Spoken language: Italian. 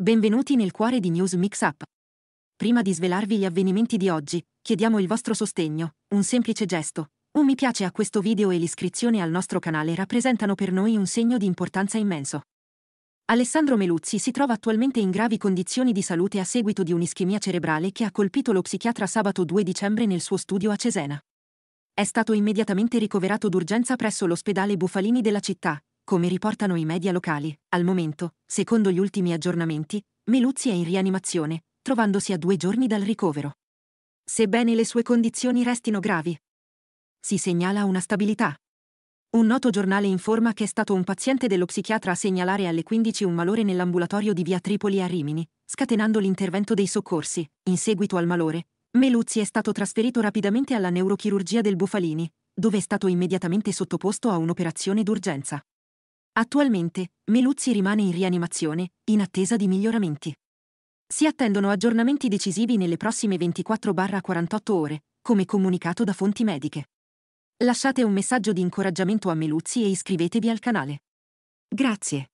Benvenuti nel cuore di News Mixup. Prima di svelarvi gli avvenimenti di oggi, chiediamo il vostro sostegno, un semplice gesto. Un mi piace a questo video e l'iscrizione al nostro canale rappresentano per noi un segno di importanza immenso. Alessandro Meluzzi si trova attualmente in gravi condizioni di salute a seguito di un'ischemia cerebrale che ha colpito lo psichiatra sabato 2 dicembre nel suo studio a Cesena. È stato immediatamente ricoverato d'urgenza presso l'ospedale Bufalini della città, come riportano i media locali. Al momento, secondo gli ultimi aggiornamenti, Meluzzi è in rianimazione, trovandosi a due giorni dal ricovero. Sebbene le sue condizioni restino gravi, si segnala una stabilità. Un noto giornale informa che è stato un paziente dello psichiatra a segnalare alle 15 un malore nell'ambulatorio di via Tripoli a Rimini, scatenando l'intervento dei soccorsi. In seguito al malore, Meluzzi è stato trasferito rapidamente alla neurochirurgia del Bufalini, dove è stato immediatamente sottoposto a un'operazione d'urgenza. Attualmente, Meluzzi rimane in rianimazione, in attesa di miglioramenti. Si attendono aggiornamenti decisivi nelle prossime 24-48 ore, come comunicato da fonti mediche. Lasciate un messaggio di incoraggiamento a Meluzzi e iscrivetevi al canale. Grazie.